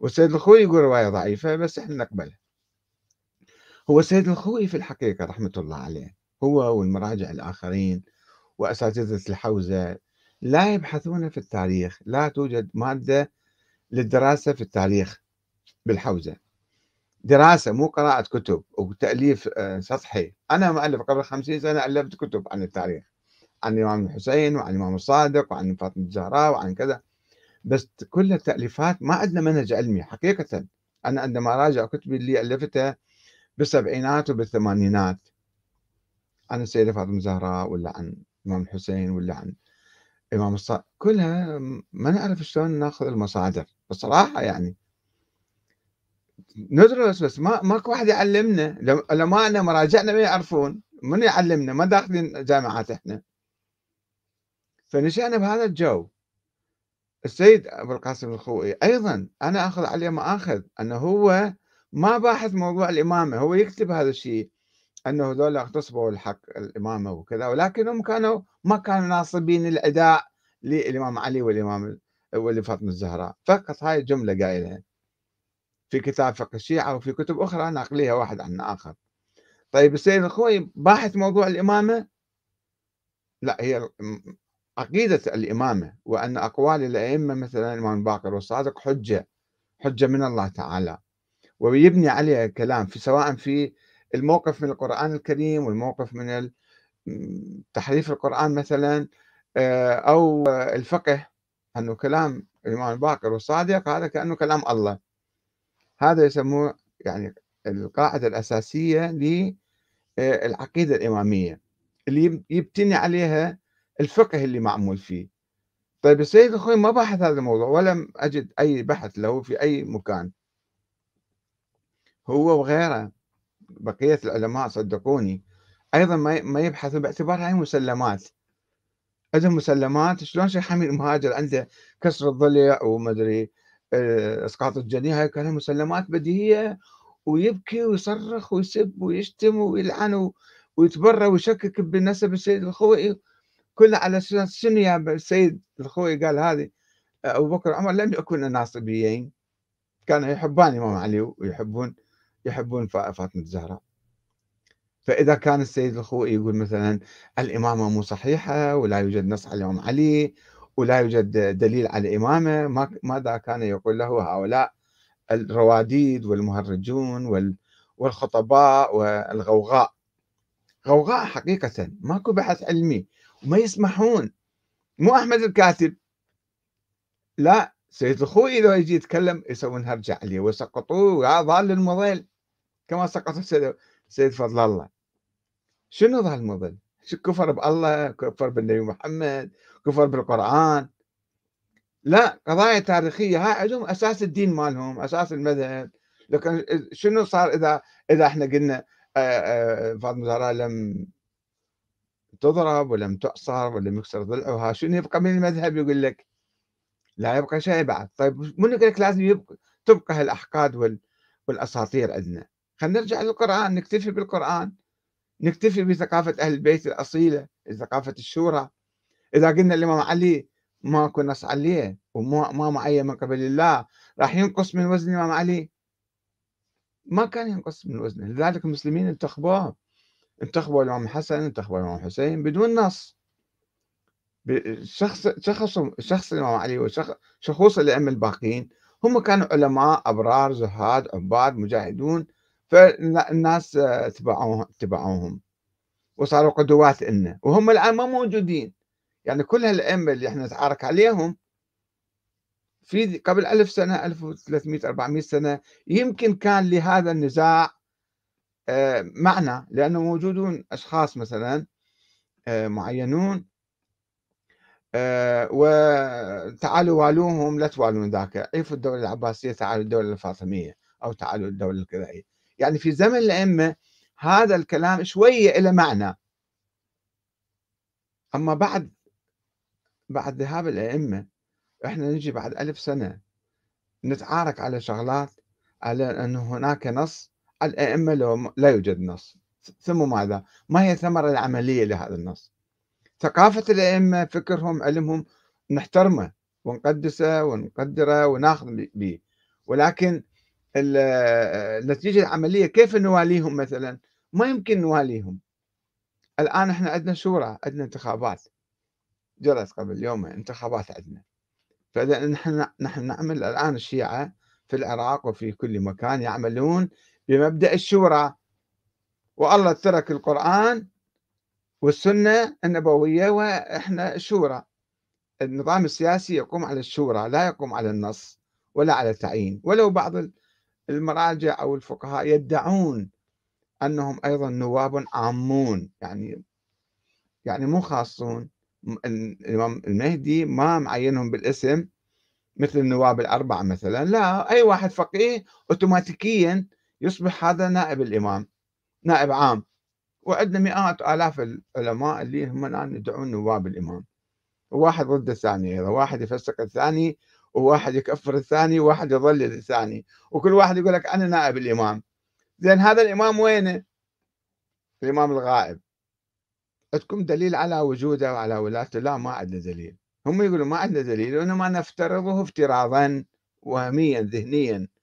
والسيد الخوي يقول رواية ضعيفة بس احنا نقبلها هو السيد الخوي في الحقيقة رحمة الله عليه هو والمراجع الآخرين وأساتذة الحوزة لا يبحثون في التاريخ لا توجد مادة للدراسة في التاريخ بالحوزة دراسة مو قراءة كتب وتأليف آه، سطحي أنا مؤلف قبل خمسين سنة ألفت كتب عن التاريخ عن الإمام الحسين وعن الإمام الصادق وعن فاطمة الزهراء وعن كذا بس كل التأليفات ما عندنا منهج علمي حقيقة أنا عندما أراجع كتبي اللي ألفتها بالسبعينات وبالثمانينات عن السيدة فاطمة الزهراء ولا عن الإمام الحسين ولا عن الإمام الصادق كلها ما نعرف شلون ناخذ المصادر بصراحة يعني ندرس بس ما ماكو واحد يعلمنا أنا مراجعنا ما يعرفون من يعلمنا ما داخلين جامعات احنا فنشأنا بهذا الجو السيد ابو القاسم الخوئي ايضا انا اخذ عليه ماخذ انه هو ما باحث موضوع الامامه هو يكتب هذا الشيء انه ذولا اغتصبوا الحق الامامه وكذا ولكنهم كانوا ما كانوا ناصبين الاداء للامام علي والامام ولفاطمه الزهراء فقط هاي الجمله قايلها في كتاب فقه الشيعه وفي كتب اخرى ناقليها واحد عن اخر طيب السيد الخوي باحث موضوع الامامه لا هي عقيدة الإمامة وأن أقوال الأئمة مثلا الإمام باكر والصادق حجة حجة من الله تعالى ويبني عليها الكلام في سواء في الموقف من القرآن الكريم والموقف من تحريف القرآن مثلا آه، أو الفقه أنه كلام الإمام الباقر والصادق هذا كأنه كلام الله هذا يسموه يعني القاعدة الأساسية للعقيدة آه، الإمامية اللي يبتني عليها الفقه اللي معمول فيه طيب السيد الخوي ما بحث هذا الموضوع ولم أجد أي بحث له في أي مكان هو وغيره بقية العلماء صدقوني أيضا ما يبحثون باعتبار هاي مسلمات عندهم مسلمات شلون شيخ حميد مهاجر عنده كسر الضلع ادري آه، اسقاط الجنيه هاي كانها مسلمات بديهيه ويبكي ويصرخ ويسب ويشتم ويلعن ويتبرى ويشكك بنسب السيد الخوئي كل على اساس شنو يا السيد الخوي قال هذه ابو بكر وعمر لم يكونا ناصبيين كانوا يحبان الامام علي ويحبون يحبون فاطمه الزهراء فاذا كان السيد الخوئي يقول مثلا الامامه مو صحيحه ولا يوجد نص على الامام علي ولا يوجد دليل على الامامه ماذا كان يقول له هؤلاء الرواديد والمهرجون والخطباء والغوغاء غوغاء حقيقه ماكو بحث علمي ما يسمحون مو أحمد الكاتب لا سيد اخوي اذا يجي يتكلم يسوون هرجع عليه وسقطوه ظل المضل كما سقط سيد فضل الله شنو ضال المضل؟ كفر بالله كفر بالنبي محمد كفر بالقرآن لا قضايا تاريخية هاي عندهم أساس الدين مالهم أساس المذهب لكن شنو صار إذا إذا إحنا قلنا آه، آه، فاطمة زهراء لم تضرب ولم تعصر ولم يكسر ضلعها شنو يبقى من المذهب يقول لك لا يبقى شيء بعد طيب من يقول لك لازم يبقى تبقى هالاحقاد وال... والاساطير عندنا خلينا نرجع للقران نكتفي بالقران نكتفي بثقافه اهل البيت الاصيله ثقافه الشورى اذا قلنا الامام علي ماكو نص عليه وما ما معين من قبل الله راح ينقص من وزن الامام علي ما كان ينقص من وزنه لذلك المسلمين انتخبوه انتخبوا الإمام حسن انتخبوا الإمام حسين بدون نص شخص شخص شخص الإمام علي وشخص الأئمة الباقين هم كانوا علماء أبرار زهاد عباد مجاهدون فالناس اتبعوهم آه، اتبعوهم وصاروا قدوات لنا وهم الآن ما موجودين يعني كل هالأئمة اللي احنا نتعارك عليهم في قبل ألف سنة 1300 400 سنة يمكن كان لهذا النزاع آه، معنى لأنه موجودون أشخاص مثلا آه، معينون آه، وتعالوا والوهم لا توالون ذاك عيفوا الدولة العباسية تعالوا الدولة الفاطمية أو تعالوا الدولة الكذائية يعني في زمن الأئمة هذا الكلام شوية إلى معنى أما بعد بعد ذهاب الأئمة إحنا نجي بعد ألف سنة نتعارك على شغلات على أن هناك نص الأئمة لو لا يوجد نص ثم ماذا؟ ما هي الثمرة العملية لهذا النص؟ ثقافة الأئمة فكرهم علمهم نحترمه ونقدسه ونقدره وناخذ به ولكن النتيجة العملية كيف نواليهم مثلا ما يمكن نواليهم الآن احنا عندنا شورى عندنا انتخابات جرت قبل يوم انتخابات عندنا فإذا نحن نحن نعمل الآن الشيعة في العراق وفي كل مكان يعملون بمبدأ الشورى والله ترك القرآن والسنة النبوية وإحنا الشورى النظام السياسي يقوم على الشورى لا يقوم على النص ولا على التعيين ولو بعض المراجع أو الفقهاء يدعون أنهم أيضا نواب عامون يعني يعني مو خاصون الإمام المهدي ما معينهم بالاسم مثل النواب الأربعة مثلا لا أي واحد فقيه أوتوماتيكيا يصبح هذا نائب الإمام نائب عام وعندنا مئات آلاف العلماء اللي هم الآن يدعون نواب الإمام واحد ضد الثاني أيضا واحد يفسق الثاني وواحد يكفر الثاني وواحد يضلل الثاني وكل واحد يقول لك أنا نائب الإمام زين هذا الإمام وينه؟ الإمام الغائب عندكم دليل على وجوده وعلى ولاته لا ما عندنا دليل هم يقولوا ما عندنا دليل وإنما نفترضه افتراضا وهميا ذهنيا